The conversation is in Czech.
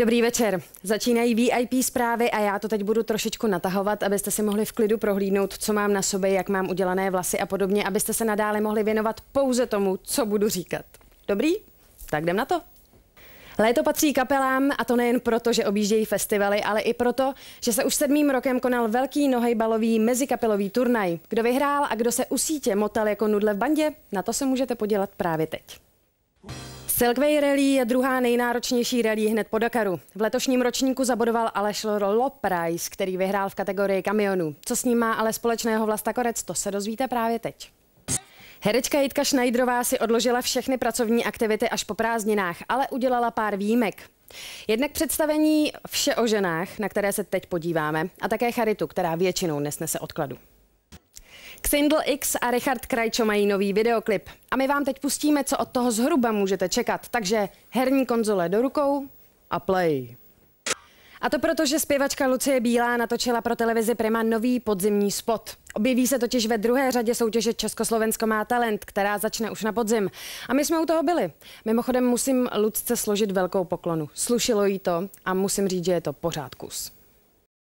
Dobrý večer. Začínají VIP zprávy a já to teď budu trošičku natahovat, abyste si mohli v klidu prohlídnout, co mám na sobě, jak mám udělané vlasy a podobně, abyste se nadále mohli věnovat pouze tomu, co budu říkat. Dobrý? Tak jdem na to. Léto patří kapelám a to nejen proto, že objíždějí festivaly, ale i proto, že se už sedmým rokem konal velký nohejbalový mezikapelový turnaj. Kdo vyhrál a kdo se u sítě motal jako nudle v bandě, na to se můžete podělat právě teď. Silkway Rally je druhá nejnáročnější rally hned po Dakaru. V letošním ročníku zabodoval Aleš Loprajs, který vyhrál v kategorii kamionů. Co s ním má ale společného Vlasta Korec, to se dozvíte právě teď. Herečka Jitka Šnajdrová si odložila všechny pracovní aktivity až po prázdninách, ale udělala pár výjimek. Jednak představení Vše o ženách, na které se teď podíváme, a také Charitu, která většinou nesnese odkladu. Xindl X a Richard Krajčo mají nový videoklip. A my vám teď pustíme, co od toho zhruba můžete čekat. Takže herní konzole do rukou a play. A to proto, že zpěvačka Lucie Bílá natočila pro televizi Prima nový podzimní spot. Objeví se totiž ve druhé řadě soutěže Československo má talent, která začne už na podzim. A my jsme u toho byli. Mimochodem musím Lucce složit velkou poklonu. Slušilo jí to a musím říct, že je to pořád kus.